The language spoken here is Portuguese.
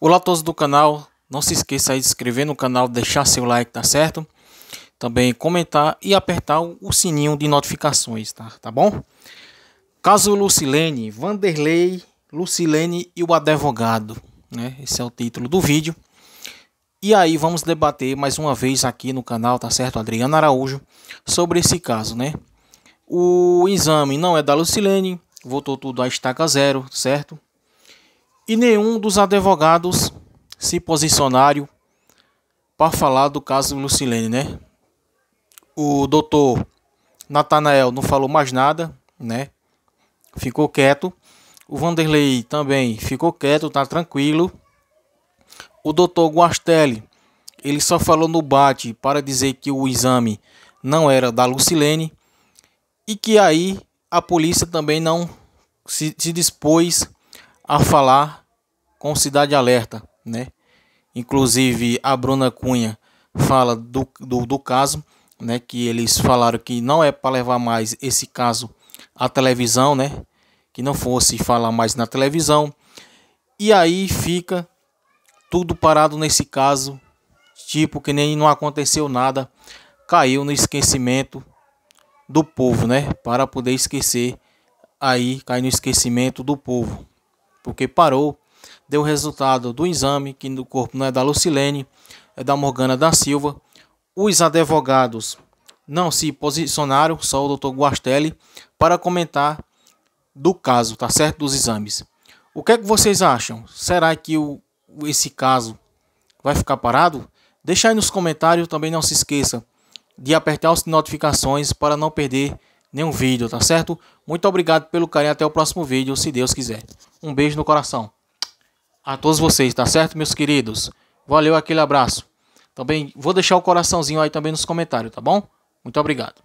Olá a todos do canal, não se esqueça de se inscrever no canal, deixar seu like, tá certo? Também comentar e apertar o sininho de notificações, tá, tá bom? Caso Lucilene, Vanderlei, Lucilene e o advogado, né? Esse é o título do vídeo. E aí vamos debater mais uma vez aqui no canal, tá certo? Adriano Araújo, sobre esse caso, né? O exame não é da Lucilene, voltou tudo à estaca zero, certo? e nenhum dos advogados se posicionaram para falar do caso Lucilene, né? O doutor Natanael não falou mais nada, né? Ficou quieto. O Vanderlei também ficou quieto, tá tranquilo. O doutor Guastelli, ele só falou no bate para dizer que o exame não era da Lucilene e que aí a polícia também não se, se dispôs a falar com Cidade Alerta, né? Inclusive a Bruna Cunha fala do, do, do caso, né? Que eles falaram que não é para levar mais esse caso à televisão, né? Que não fosse falar mais na televisão. E aí fica tudo parado nesse caso, tipo que nem não aconteceu nada, caiu no esquecimento do povo, né? Para poder esquecer aí, cai no esquecimento do povo, porque parou deu o resultado do exame, que no corpo não é da Lucilene, é da Morgana da Silva. Os advogados não se posicionaram, só o doutor Guastelli, para comentar do caso, tá certo? Dos exames. O que é que vocês acham? Será que o, esse caso vai ficar parado? Deixa aí nos comentários, também não se esqueça de apertar as notificações para não perder nenhum vídeo, tá certo? Muito obrigado pelo carinho, até o próximo vídeo, se Deus quiser. Um beijo no coração a todos vocês, tá certo, meus queridos? Valeu, aquele abraço. Também vou deixar o coraçãozinho aí também nos comentários, tá bom? Muito obrigado.